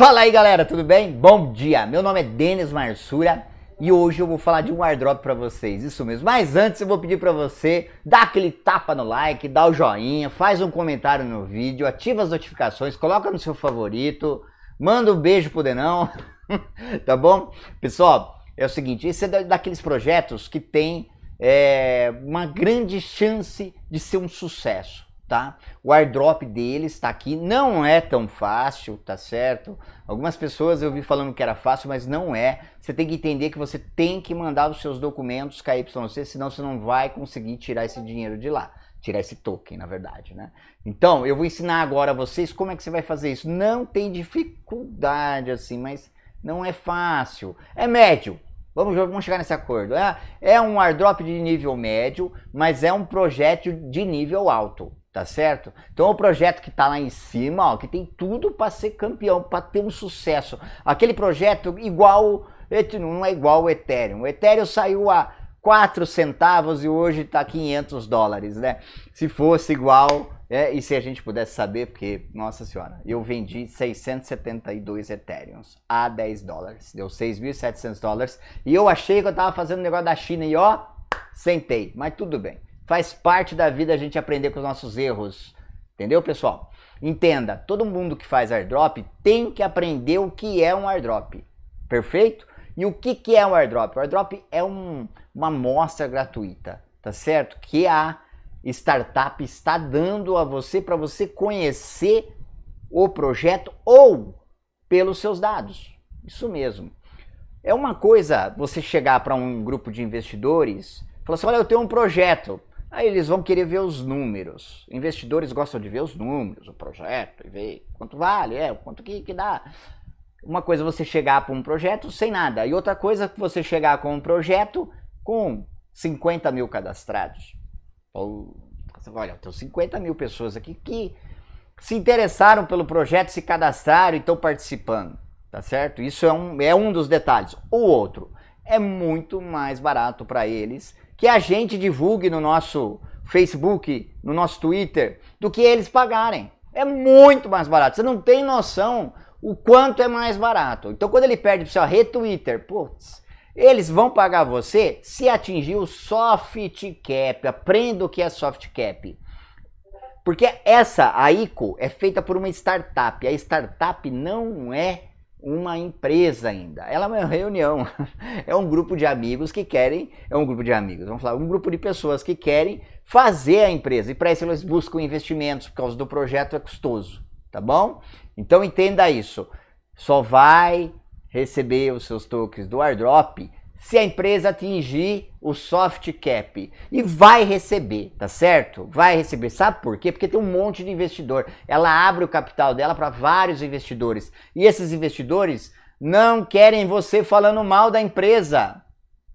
Fala aí galera, tudo bem? Bom dia, meu nome é Denis Marsura e hoje eu vou falar de um airdrop para vocês, isso mesmo. Mas antes eu vou pedir para você dar aquele tapa no like, dar o joinha, faz um comentário no vídeo, ativa as notificações, coloca no seu favorito, manda um beijo pro Denão, tá bom? Pessoal, é o seguinte, esse é daqueles projetos que tem é, uma grande chance de ser um sucesso tá? O airdrop deles está aqui, não é tão fácil, tá certo? Algumas pessoas eu vi falando que era fácil, mas não é. Você tem que entender que você tem que mandar os seus documentos KYC, senão você não vai conseguir tirar esse dinheiro de lá. Tirar esse token, na verdade, né? Então, eu vou ensinar agora a vocês como é que você vai fazer isso. Não tem dificuldade assim, mas não é fácil. É médio, Vamos, vamos, chegar nesse acordo. É, é um airdrop de nível médio, mas é um projeto de nível alto tá certo? Então o projeto que tá lá em cima, ó, que tem tudo para ser campeão, para ter um sucesso. Aquele projeto igual, não é igual o Ethereum. O Ethereum saiu a 4 centavos e hoje tá 500 dólares, né? Se fosse igual, é, e se a gente pudesse saber, porque, nossa senhora, eu vendi 672 Ethereums a 10 dólares, deu 6.700 dólares, e eu achei que eu tava fazendo negócio da China e ó, sentei, mas tudo bem. Faz parte da vida a gente aprender com os nossos erros. Entendeu, pessoal? Entenda, todo mundo que faz airdrop tem que aprender o que é um airdrop. Perfeito? E o que, que é um airdrop? O airdrop é um, uma amostra gratuita, tá certo? Que a startup está dando a você para você conhecer o projeto ou pelos seus dados. Isso mesmo. É uma coisa você chegar para um grupo de investidores e falar assim: olha, eu tenho um projeto, Aí eles vão querer ver os números. Investidores gostam de ver os números, o projeto, e ver quanto vale, é, quanto que, que dá. Uma coisa é você chegar para um projeto sem nada, e outra coisa é você chegar com um projeto com 50 mil cadastrados. Ou, então, olha, tem 50 mil pessoas aqui que se interessaram pelo projeto, se cadastraram e estão participando, tá certo? Isso é um, é um dos detalhes. O outro é muito mais barato para eles que a gente divulgue no nosso Facebook, no nosso Twitter, do que eles pagarem. É muito mais barato. Você não tem noção o quanto é mais barato. Então quando ele perde para seu ó, retwitter, putz, eles vão pagar você se atingir o soft cap. Aprenda o que é soft cap. Porque essa, a ICO, é feita por uma startup. A startup não é uma empresa ainda. Ela é uma reunião, é um grupo de amigos que querem, é um grupo de amigos, vamos falar, um grupo de pessoas que querem fazer a empresa. E para isso eles buscam investimentos, por causa do projeto é custoso, tá bom? Então entenda isso. Só vai receber os seus tokens do airdrop se a empresa atingir o soft cap. E vai receber, tá certo? Vai receber. Sabe por quê? Porque tem um monte de investidor. Ela abre o capital dela para vários investidores. E esses investidores não querem você falando mal da empresa,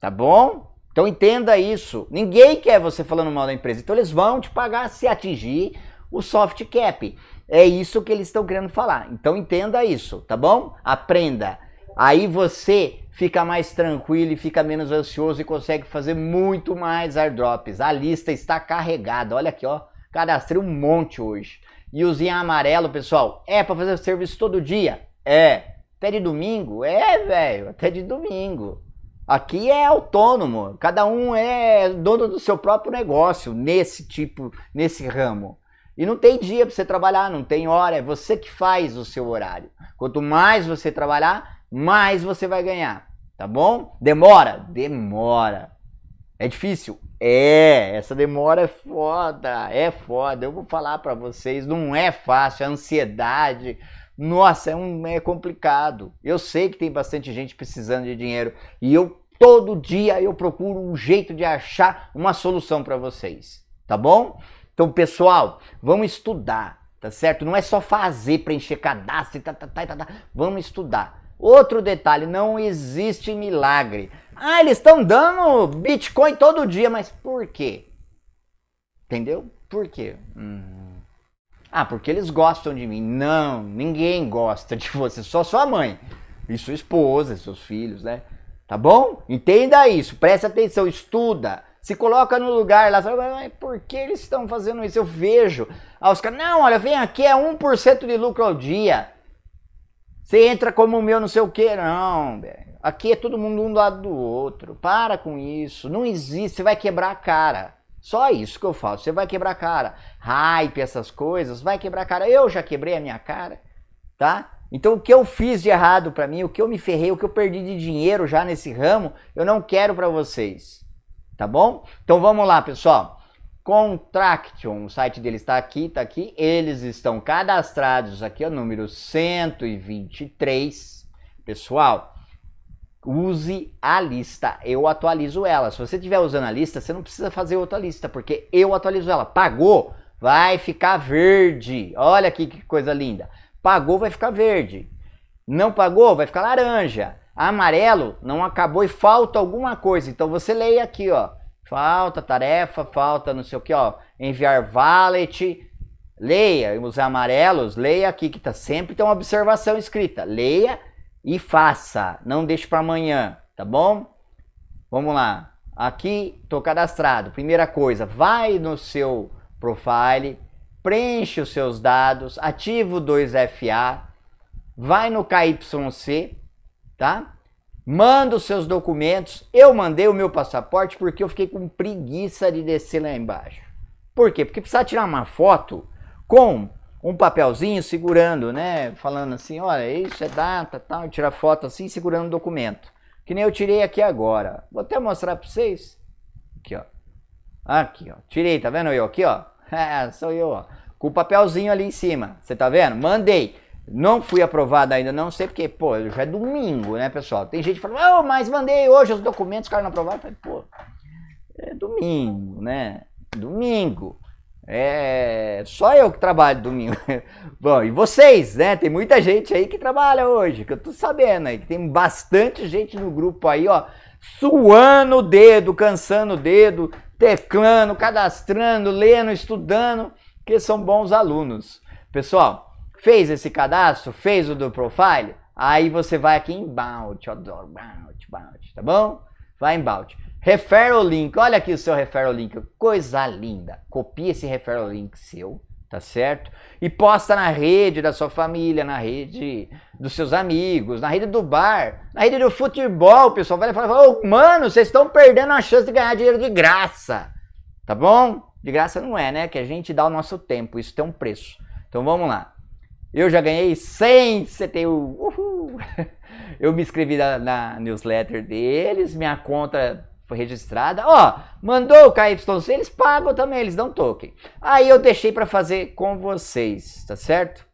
tá bom? Então entenda isso. Ninguém quer você falando mal da empresa. Então eles vão te pagar se atingir o soft cap. É isso que eles estão querendo falar. Então entenda isso, tá bom? Aprenda. Aí você fica mais tranquilo e fica menos ansioso e consegue fazer muito mais airdrops. A lista está carregada, olha aqui, ó. Cadastrei um monte hoje. E os em amarelo, pessoal, é para fazer serviço todo dia? É. Até de domingo? É, velho, até de domingo. Aqui é autônomo, cada um é dono do seu próprio negócio nesse tipo, nesse ramo. E não tem dia para você trabalhar, não tem hora, é você que faz o seu horário. Quanto mais você trabalhar, mais você vai ganhar, tá bom? Demora? Demora. É difícil? É, essa demora é foda, é foda. Eu vou falar para vocês, não é fácil, a ansiedade, nossa, é, um, é complicado. Eu sei que tem bastante gente precisando de dinheiro e eu todo dia eu procuro um jeito de achar uma solução para vocês, tá bom? Então, pessoal, vamos estudar, tá certo? Não é só fazer, preencher cadastro, tá, tá, tá, tá, tá. vamos estudar. Outro detalhe, não existe milagre. Ah, eles estão dando Bitcoin todo dia, mas por quê? Entendeu? Por quê? Hum. Ah, porque eles gostam de mim. Não, ninguém gosta de você, só sua mãe e sua esposa, seus filhos, né? Tá bom? Entenda isso, preste atenção, estuda. Se coloca no lugar lá, sabe, mas por que eles estão fazendo isso? Eu vejo. Ah, os caras, não, olha, vem aqui, é 1% de lucro ao dia. Você entra como o meu não sei o que, não, velho. Aqui é todo mundo um do lado do outro. Para com isso. Não existe. Você vai quebrar a cara. Só isso que eu falo. Você vai quebrar a cara. Hype, essas coisas, vai quebrar a cara. Eu já quebrei a minha cara, tá? Então o que eu fiz de errado para mim, o que eu me ferrei, o que eu perdi de dinheiro já nesse ramo, eu não quero para vocês. Tá bom? Então vamos lá, pessoal. Contraction, o site deles está aqui, está aqui. Eles estão cadastrados aqui, é o número 123. Pessoal, use a lista, eu atualizo ela. Se você estiver usando a lista, você não precisa fazer outra lista, porque eu atualizo ela. Pagou, vai ficar verde. Olha aqui que coisa linda. Pagou, vai ficar verde. Não pagou, vai ficar laranja. Amarelo, não acabou e falta alguma coisa. Então você leia aqui, ó. Falta tarefa, falta não sei o que, ó. Enviar valet. Leia, os amarelos, leia aqui que tá sempre tem uma observação escrita. Leia e faça, não deixe para amanhã, tá bom? Vamos lá. Aqui tô cadastrado. Primeira coisa, vai no seu profile, preenche os seus dados, ativa o 2FA, vai no KYC, tá? manda os seus documentos. Eu mandei o meu passaporte porque eu fiquei com preguiça de descer lá embaixo. Por quê? Porque precisava tirar uma foto com um papelzinho segurando, né? Falando assim, olha, isso é data, tal, tirar foto assim, segurando o documento. Que nem eu tirei aqui agora. Vou até mostrar para vocês. Aqui, ó. Aqui, ó. Tirei, tá vendo eu aqui, ó? É, sou eu, ó. Com o papelzinho ali em cima. Você tá vendo? Mandei. Não fui aprovado ainda, não sei porque, pô, já é domingo, né, pessoal? Tem gente falando, oh, mas mandei hoje os documentos, os caras não aprovaram. falei, pô, é domingo, né? Domingo. É só eu que trabalho domingo. Bom, e vocês, né? Tem muita gente aí que trabalha hoje, que eu tô sabendo aí, que tem bastante gente no grupo aí, ó, suando o dedo, cansando o dedo, teclando, cadastrando, lendo, estudando, que são bons alunos. Pessoal, Fez esse cadastro? Fez o do profile? Aí você vai aqui em Bounty, eu adoro Bounty, Bounty, tá bom? Vai em Bounty. Referral link, olha aqui o seu referral link, coisa linda. Copia esse referral link seu, tá certo? E posta na rede da sua família, na rede dos seus amigos, na rede do bar, na rede do futebol. O pessoal vai falar, oh, mano, vocês estão perdendo a chance de ganhar dinheiro de graça, tá bom? De graça não é, né? Que a gente dá o nosso tempo, isso tem um preço. Então vamos lá. Eu já ganhei 100 CTU. Uhul. Eu me inscrevi na, na, newsletter deles, minha conta foi registrada. Ó, mandou o KYC, eles pagam também, eles dão token. Aí eu deixei para fazer com vocês, tá certo?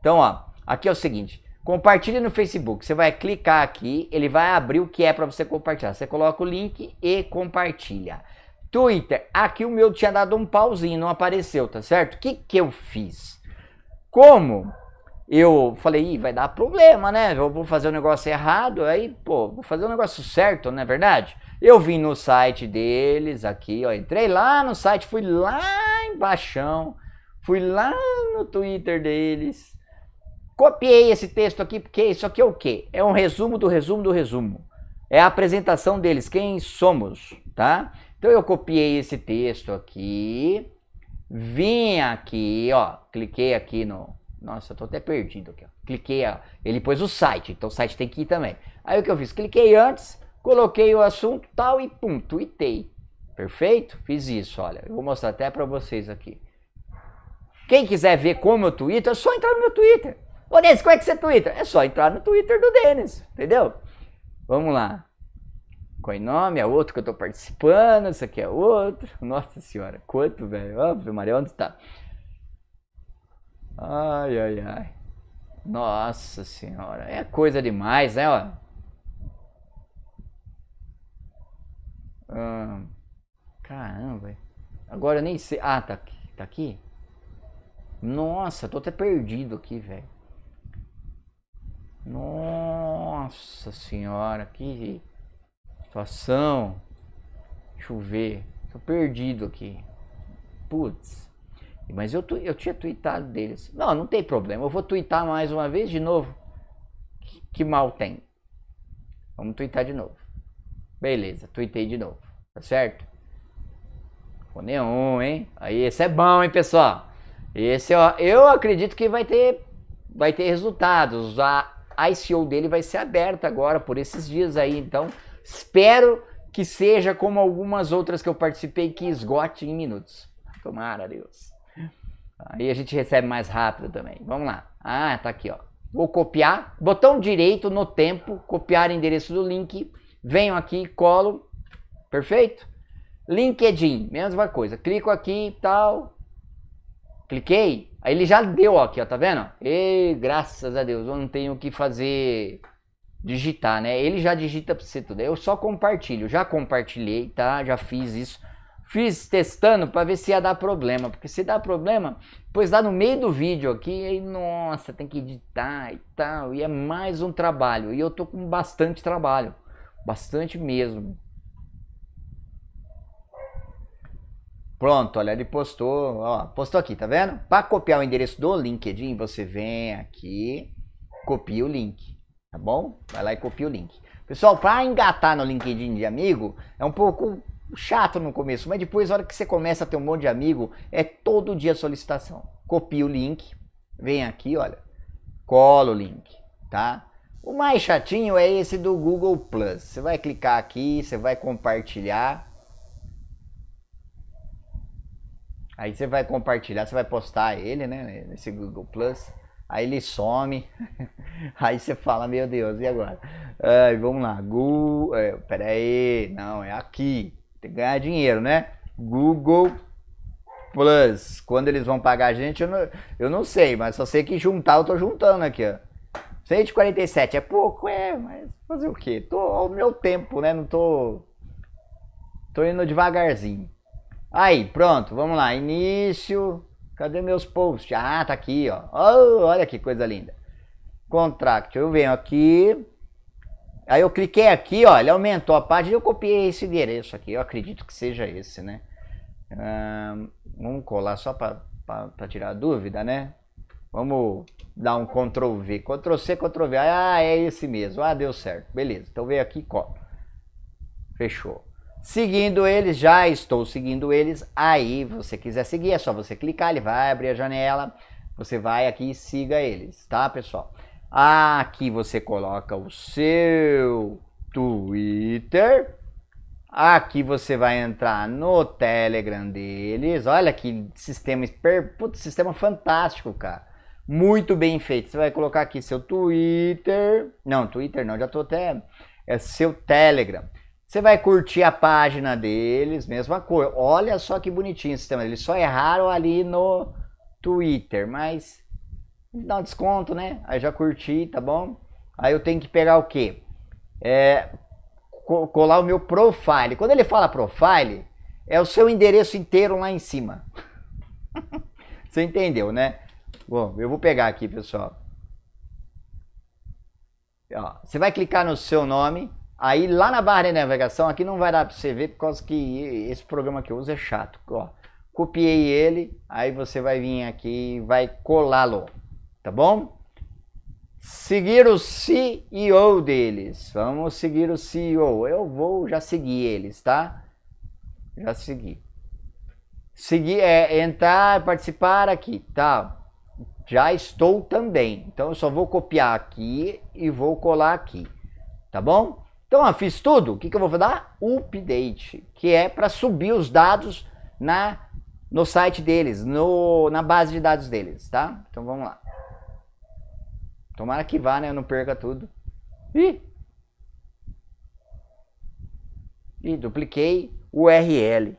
Então, ó, aqui é o seguinte, compartilha no Facebook. Você vai clicar aqui, ele vai abrir o que é para você compartilhar. Você coloca o link e compartilha. Twitter, aqui o meu tinha dado um pauzinho, não apareceu, tá certo? O que que eu fiz? Como eu falei, Ih, vai dar problema, né? Eu vou fazer o um negócio errado, aí, pô, vou fazer o um negócio certo, não é verdade? Eu vim no site deles aqui, ó, entrei lá no site, fui lá embaixo, fui lá no Twitter deles, copiei esse texto aqui, porque isso aqui é o quê? É um resumo do resumo do resumo. É a apresentação deles, quem somos, tá? Então eu copiei esse texto aqui, Vim aqui, ó, cliquei aqui no... Nossa, eu tô até perdido aqui, ó. Cliquei, ó. ele pôs o site, então o site tem que ir também. Aí o que eu fiz? Cliquei antes, coloquei o assunto tal e pum, tuitei. Perfeito? Fiz isso, olha. Eu vou mostrar até para vocês aqui. Quem quiser ver como eu twito, é só entrar no meu Twitter. Ô, Denis, como é que você twitter? É só entrar no Twitter do Denis, entendeu? Vamos lá nome, é outro que eu tô participando, isso aqui é outro. Nossa senhora, quanto, velho. Óbvio, Maria, onde tá? Ai, ai, ai. Nossa senhora, é coisa demais, né, ó. Hum, caramba, agora eu nem sei. Ah, tá aqui, tá aqui? Nossa, tô até perdido aqui, velho. Nossa senhora, que situação. Chover. Tô perdido aqui. Putz. Mas eu, eu tinha tweetado deles. Assim. Não, não tem problema. Eu vou tweetar mais uma vez de novo. Que, que mal tem? Vamos tweetar de novo. Beleza, tweetei de novo. Tá certo? O neon, é hein? Aí esse é bom, hein, pessoal? Esse ó, eu acredito que vai ter vai ter resultados. A ICO dele vai ser aberta agora por esses dias aí, então Espero que seja como algumas outras que eu participei, que esgote em minutos. Tomara, Deus. Aí a gente recebe mais rápido também. Vamos lá. Ah, tá aqui, ó. Vou copiar, botão direito no tempo, copiar endereço do link. Venho aqui, colo. Perfeito? LinkedIn, mesma coisa. Clico aqui e tal. Cliquei. Aí ele já deu ó, aqui, ó, tá vendo? E graças a Deus, eu não tenho o que fazer digitar, né? Ele já digita para você tudo. Eu só compartilho, já compartilhei, tá? Já fiz isso. Fiz testando para ver se ia dar problema, porque se dá problema, pois dá no meio do vídeo aqui, aí, nossa, tem que editar e tal, e é mais um trabalho. E eu tô com bastante trabalho, bastante mesmo. Pronto, olha, ele postou, ó, postou aqui, tá vendo? Para copiar o endereço do LinkedIn, você vem aqui, copia o link Tá bom? Vai lá e copia o link. Pessoal, para engatar no LinkedIn de amigo, é um pouco chato no começo, mas depois, na hora que você começa a ter um monte de amigo, é todo dia solicitação. Copia o link, vem aqui, olha, cola o link, tá? O mais chatinho é esse do Google Plus. Você vai clicar aqui, você vai compartilhar. Aí você vai compartilhar, você vai postar ele, né, nesse Google Plus aí ele some, aí você fala, meu Deus, e agora? Ai, vamos lá, Google, é, peraí, não, é aqui, tem que ganhar dinheiro, né? Google Plus, quando eles vão pagar a gente, eu não, eu não sei, mas só sei que juntar, eu tô juntando aqui, ó. 147 é pouco, é, mas fazer o quê? Tô ao meu tempo, né? Não tô. Tô indo devagarzinho. Aí, pronto, vamos lá. Início. Cadê meus posts? Ah, tá aqui, ó. Oh, olha que coisa linda. Contract, eu venho aqui. Aí eu cliquei aqui, ó, ele aumentou a página eu copiei esse endereço aqui. Eu acredito que seja esse, né? vamos colar só para tirar a dúvida, né? Vamos dar um Ctrl V, Ctrl C, Ctrl V. Ah, é esse mesmo. Ah, deu certo. Beleza. Então veio aqui e Fechou seguindo eles, já estou seguindo eles. Aí, você quiser seguir, é só você clicar, ele vai abrir a janela, você vai aqui e siga eles, tá, pessoal? Aqui você coloca o seu Twitter. Aqui você vai entrar no Telegram deles. Olha que sistema, putz, sistema fantástico, cara. Muito bem feito. Você vai colocar aqui seu Twitter. Não, Twitter não, já tô até. É seu Telegram. Você vai curtir a página deles, mesma coisa. Olha só que bonitinho esse sistema. Eles só erraram ali no Twitter, mas dá um desconto, né? Aí já curti, tá bom? Aí eu tenho que pegar o quê? É, colar o meu profile. Quando ele fala profile, é o seu endereço inteiro lá em cima. Você entendeu, né? Bom, eu vou pegar aqui, pessoal. Ó, você vai clicar no seu nome Aí lá na barra de navegação, aqui não vai dar para você ver, por causa que esse programa que eu uso é chato. Ó, copiei ele, aí você vai vir aqui e vai colá-lo, tá bom? Seguir o CEO deles. Vamos seguir o CEO. Eu vou já seguir eles, tá? Já segui. Seguir é entrar, participar aqui, tá? Já estou também. Então eu só vou copiar aqui e vou colar aqui, tá bom? Então, ó, fiz tudo. O que, que eu vou dar? Update, que é para subir os dados na no site deles, no, na base de dados deles, tá? Então vamos lá. Tomara que vá, né? Eu não perca tudo. Ih! Ih, dupliquei o URL.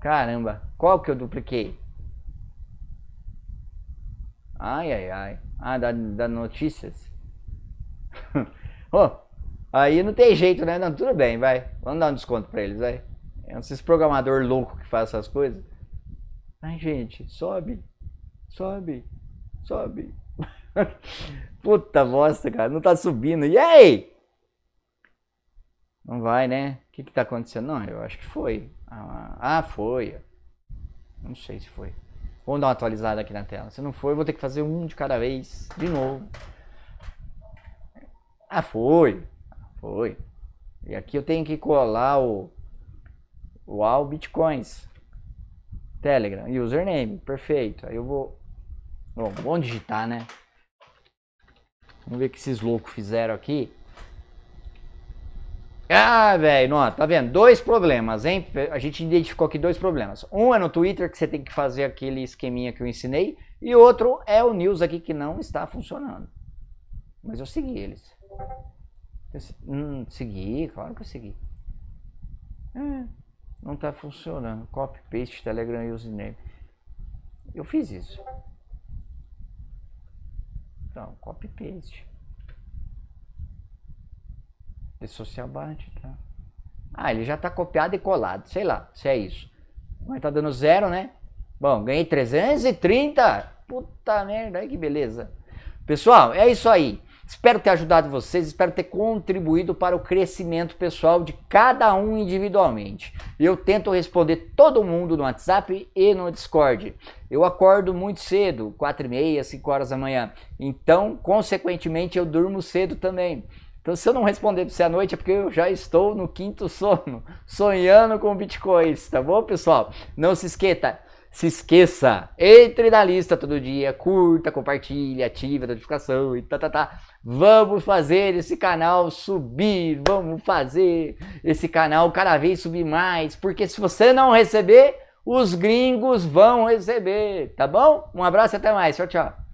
Caramba, qual que eu dupliquei? Ai, ai, ai. Ah, da, da notícias. oh, Aí não tem jeito, né? Não, tudo bem, vai. Vamos dar um desconto pra eles, vai. É esses programador louco que faz essas coisas. Ai, gente, sobe, sobe, sobe. Puta bosta, cara, não tá subindo. E aí? Não vai, né? O que que tá acontecendo? Não, eu acho que foi. Ah, ah foi. Não sei se foi. Vamos dar uma atualizada aqui na tela. Se não for, eu vou ter que fazer um de cada vez, de novo. Ah, foi. Foi. E aqui eu tenho que colar o UAU Bitcoins. Telegram, username, perfeito. Aí eu vou. Bom, digitar, né? Vamos ver o que esses loucos fizeram aqui. Ah, velho, nota. tá vendo? Dois problemas, hein? A gente identificou aqui dois problemas. Um é no Twitter, que você tem que fazer aquele esqueminha que eu ensinei, e outro é o News aqui que não está funcionando. Mas eu segui eles. Eu, hum, segui, claro que eu segui. É, não está funcionando. Copy, paste, Telegram e username. Eu fiz isso. Então, copy, paste. social bate, tá? Ah, ele já está copiado e colado. Sei lá, se é isso. Mas tá dando zero, né? Bom, ganhei 330. Puta merda, aí que beleza. Pessoal, é isso aí. Espero ter ajudado vocês, espero ter contribuído para o crescimento pessoal de cada um individualmente. Eu tento responder todo mundo no WhatsApp e no Discord. Eu acordo muito cedo, 4 e meia, 5 horas da manhã. Então, consequentemente, eu durmo cedo também. Então, se eu não responder para você à noite, é porque eu já estou no quinto sono, sonhando com bitcoins, tá bom, pessoal? Não se esqueça, se esqueça, entre na lista todo dia, curta, compartilha, ative a notificação e tá, tá, tá. Vamos fazer esse canal subir, vamos fazer esse canal cada vez subir mais, porque se você não receber, os gringos vão receber, tá bom? Um abraço e até mais, tchau, tchau.